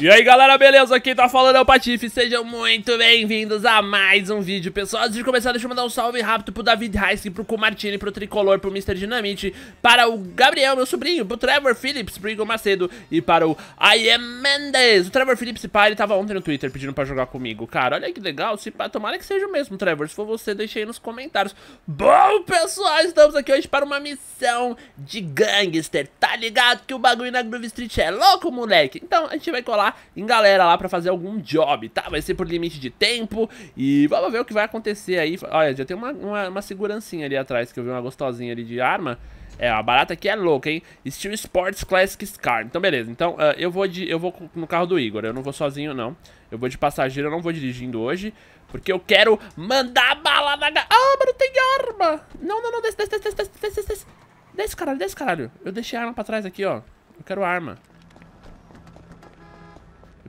E aí galera, beleza? Quem tá falando é o Patife, sejam muito bem-vindos a mais um vídeo Pessoal, antes de começar deixa eu mandar um salve rápido pro David Heiske, pro Comartini, pro Tricolor, pro Mr. Dinamite Para o Gabriel, meu sobrinho, pro Trevor Phillips, pro Igor Macedo e para o I am Mendes O Trevor Phillips, pá, ele tava ontem no Twitter pedindo pra jogar comigo Cara, olha que legal, se pá, tomara que seja o mesmo, Trevor, se for você deixa aí nos comentários Bom pessoal, estamos aqui hoje para uma missão de gangster Tá ligado que o bagulho na Groove Street é louco, moleque? Então a gente vai colar em galera lá pra fazer algum job, tá? Vai ser por limite de tempo e vamos ver o que vai acontecer aí. Olha, já tem uma, uma, uma segurancinha ali atrás, que eu vi uma gostosinha ali de arma. É, a barata aqui é louca, hein? Steel Sports Classic Scar. Então, beleza. Então, uh, eu vou de, eu vou no carro do Igor. Eu não vou sozinho, não. Eu vou de passageiro, eu não vou dirigindo hoje. Porque eu quero mandar bala na... Ah, mas não tem arma! Não, não, não. Desce, desce, desce, desce, desce, desce. Desce, caralho, desce, caralho. Eu deixei a arma pra trás aqui, ó. Eu quero arma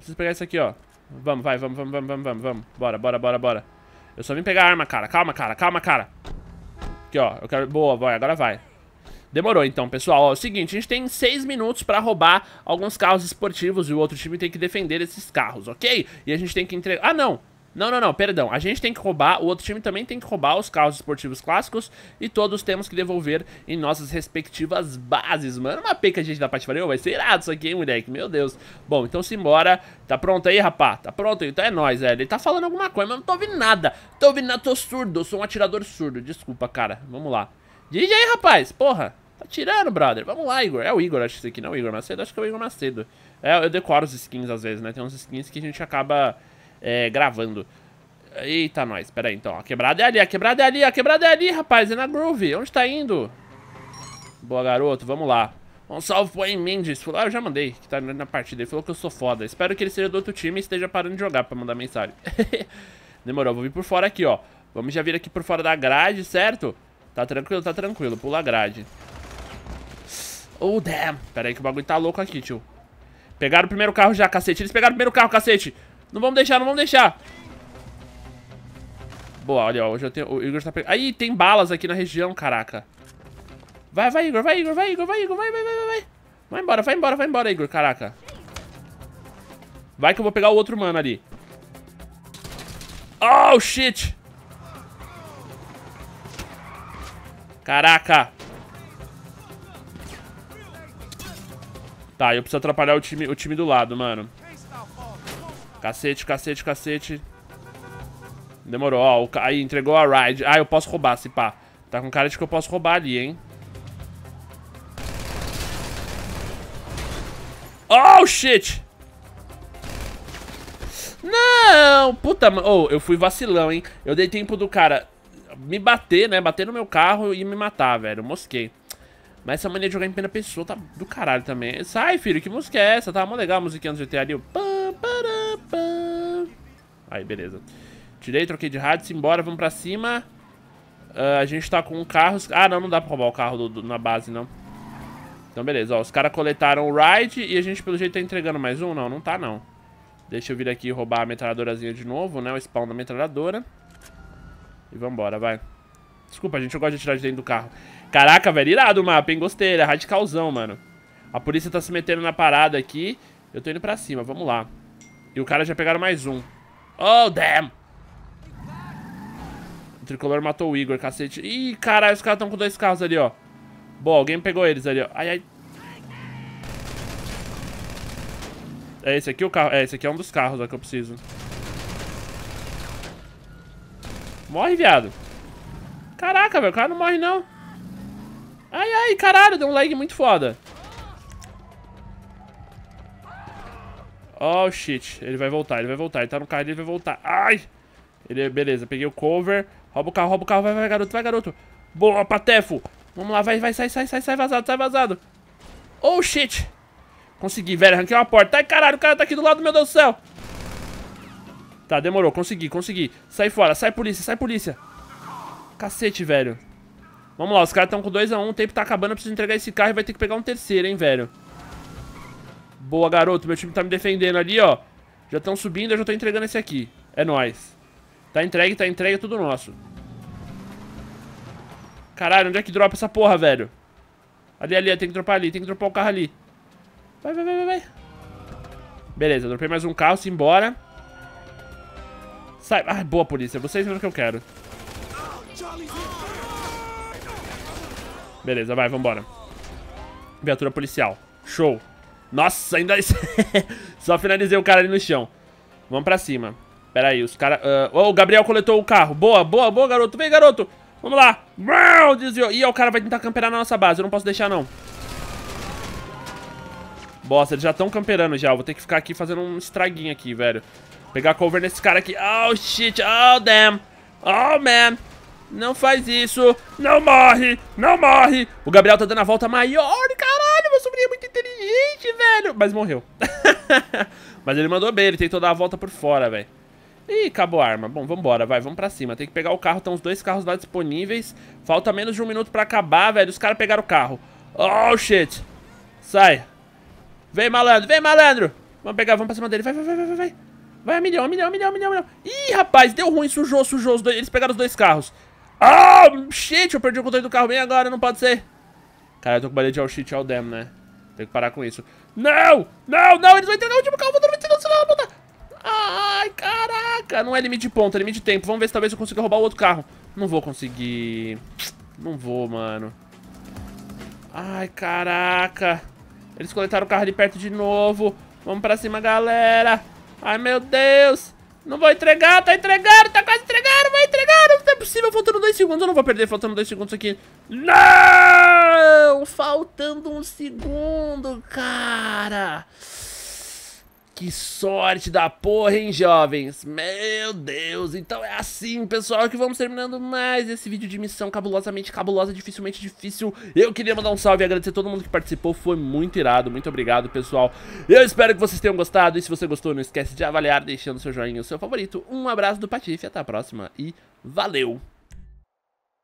preciso pegar isso aqui, ó. Vamos, vai, vamos, vamos, vamos, vamos, vamos. Bora, bora, bora, bora. Eu só vim pegar a arma, cara. Calma, cara, calma, cara. Aqui, ó. Eu quero... Boa, vai, agora vai. Demorou então, pessoal. Ó, é o seguinte, a gente tem seis minutos pra roubar alguns carros esportivos e o outro time tem que defender esses carros, ok? E a gente tem que entregar... Ah, não! Não, não, não, perdão. A gente tem que roubar, o outro time também tem que roubar os carros esportivos clássicos e todos temos que devolver em nossas respectivas bases, mano. Uma peca a gente da patifaria, vai ser irado isso aqui, hein, moleque? Meu Deus. Bom, então simbora. Tá pronto aí, rapá? Tá pronto? Então é nóis, velho. Ele tá falando alguma coisa, mas eu não tô ouvindo nada. Tô ouvindo nada, tô surdo. Eu sou um atirador surdo. Desculpa, cara. Vamos lá. DJ, aí, rapaz. Porra. Tá tirando, brother. Vamos lá, Igor. É o Igor, acho que isso aqui. Não é o Igor Macedo. Acho que é o Igor Macedo. É, eu decoro os skins às vezes, né? Tem uns skins que a gente acaba é, gravando. Eita, nós. Pera aí, então. A quebrada é ali, a quebrada é ali, a quebrada é ali, rapaz. É na Groove. Onde tá indo? Boa, garoto. Vamos lá. Um salve pro Mendes. Falou, ah, eu já mandei, que tá na partida. Ele falou que eu sou foda. Espero que ele seja do outro time e esteja parando de jogar pra mandar mensagem. Demorou. Vou vir por fora aqui, ó. Vamos já vir aqui por fora da grade, certo? Tá tranquilo, tá tranquilo. Pula a grade. Oh, damn. Pera aí que o bagulho tá louco aqui, tio. Pegaram o primeiro carro já, cacete. Eles pegaram o primeiro carro, cacete. Não vamos deixar, não vamos deixar. Boa, olha, ó, tenho, o Igor tá pegando... Aí, tem balas aqui na região, caraca. Vai, vai, Igor, vai, Igor, vai, Igor, vai, Igor, vai, vai, vai, vai. Vai embora, vai embora, vai embora, Igor, caraca. Vai que eu vou pegar o outro mano ali. Oh, shit. Caraca. Tá, eu preciso atrapalhar o time, o time do lado, mano. Cacete, cacete, cacete. Demorou, ó. Aí, entregou a ride. Ah, eu posso roubar, se pá. Tá com cara de que eu posso roubar ali, hein. Oh, shit! Não! Puta, mano. Oh, eu fui vacilão, hein. Eu dei tempo do cara me bater, né? Bater no meu carro e me matar, velho. Mosquei. Mas essa mania de jogar em primeira pessoa tá do caralho também. Sai, filho, que música é essa? Tava tá mó legal a musiquinha do GTA ali. Pam, para, Aí, beleza. Tirei, troquei de rádio, simbora, vamos pra cima. Uh, a gente tá com um carro... Ah, não, não dá pra roubar o carro do, do, na base, não. Então, beleza, ó. Os caras coletaram o ride e a gente, pelo jeito, tá entregando mais um? Não, não tá, não. Deixa eu vir aqui roubar a metralhadorazinha de novo, né? O spawn da metralhadora. E vambora, vai. Desculpa, gente, eu gosto de tirar de dentro do carro. Caraca, velho, irado o mapa, hein? Gostei, ele é radicalzão, mano. A polícia tá se metendo na parada aqui. Eu tô indo pra cima, vamos lá. E o cara já pegaram mais um. Oh, damn. O tricolor matou o Igor, cacete. Ih, caralho, os caras estão com dois carros ali, ó. Boa, alguém pegou eles ali, ó. Ai, ai. É esse aqui o carro? É, esse aqui é um dos carros ó, que eu preciso. Morre, viado. Caraca, velho, o cara não morre, não. Ai, ai, caralho, deu um lag muito foda. Oh, shit. Ele vai voltar, ele vai voltar. Ele tá no carro, ele vai voltar. Ai! Ele, é, beleza, peguei o cover. Rouba o carro, rouba o carro. Vai, vai, garoto, vai, garoto. Boa, Patefo. Vamos lá, vai, vai, sai, sai, sai, sai vazado, sai vazado. Oh, shit. Consegui, velho, arranquei uma porta. Ai, caralho, o cara tá aqui do lado, meu Deus do céu. Tá, demorou, consegui, consegui. Sai fora, sai polícia, sai polícia. Cacete, velho. Vamos lá, os caras estão com 2x1, um, o tempo tá acabando, eu preciso entregar esse carro e vai ter que pegar um terceiro, hein, velho. Boa, garoto. Meu time tá me defendendo ali, ó. Já estão subindo, eu já tô entregando esse aqui. É nóis. Tá entregue, tá entregue, é tudo nosso. Caralho, onde é que dropa essa porra, velho? Ali, ali, tem que dropar ali, tem que dropar o carro ali. Vai, vai, vai, vai. Beleza, dropei mais um carro, simbora. Sai. Ah, boa, polícia. Vocês viram o que eu quero. Beleza, vai, vambora. Viatura policial. Show. Nossa, ainda... Só finalizei o cara ali no chão. Vamos pra cima. Pera aí, os caras... Uh... Ah, oh, o Gabriel coletou o carro. Boa, boa, boa, garoto. Vem, garoto. Vamos lá. Desviou. Ih, o cara vai tentar camperar na nossa base. Eu não posso deixar, não. Bosta, eles já estão camperando já. Eu vou ter que ficar aqui fazendo um estraguinho aqui, velho. Pegar cover nesse cara aqui. Oh, shit. Oh, damn. Oh, man. Não faz isso. Não morre. Não morre. O Gabriel tá dando a volta maior, cara velho! Mas morreu. Mas ele mandou bem, ele tentou dar a volta por fora, velho. Ih, acabou a arma. Bom, vambora, vai, vamos pra cima. Tem que pegar o carro, estão os dois carros lá disponíveis. Falta menos de um minuto pra acabar, velho. Os caras pegaram o carro. Oh, shit. Sai. Vem, malandro, vem, malandro. Vamos pegar, vamos pra cima dele. Vai, vai, vai, vai, vai. Vai, a milhão, a milhão, a milhão, a milhão, a milhão. Ih, rapaz, deu ruim, sujou, sujou. Os dois. Eles pegaram os dois carros. Ah, oh, shit, eu perdi o controle do carro bem agora, não pode ser. Cara, eu tô com balé de all shit, all demo, né? Tem que parar com isso. Não! Não, não! Eles vão entregar o último calvo durante o sinal, botar... Ai, caraca! Não é limite de ponto, é limite de tempo. Vamos ver se talvez eu consiga roubar o outro carro. Não vou conseguir. Não vou, mano. Ai, caraca. Eles coletaram o carro ali perto de novo. Vamos pra cima, galera. Ai, meu Deus. Não vou entregar, tá entregando, tá quase entregando, vai entregar. Não é possível, faltando dois segundos. Eu não vou perder faltando dois segundos aqui. Não! faltando um segundo, cara. Que sorte da porra, hein, jovens? Meu Deus, então é assim, pessoal, que vamos terminando mais esse vídeo de missão cabulosamente cabulosa, dificilmente difícil. Eu queria mandar um salve e agradecer a todo mundo que participou, foi muito irado, muito obrigado, pessoal. Eu espero que vocês tenham gostado, e se você gostou, não esquece de avaliar, deixando seu joinha, o seu favorito. Um abraço do Patife, até a próxima e valeu!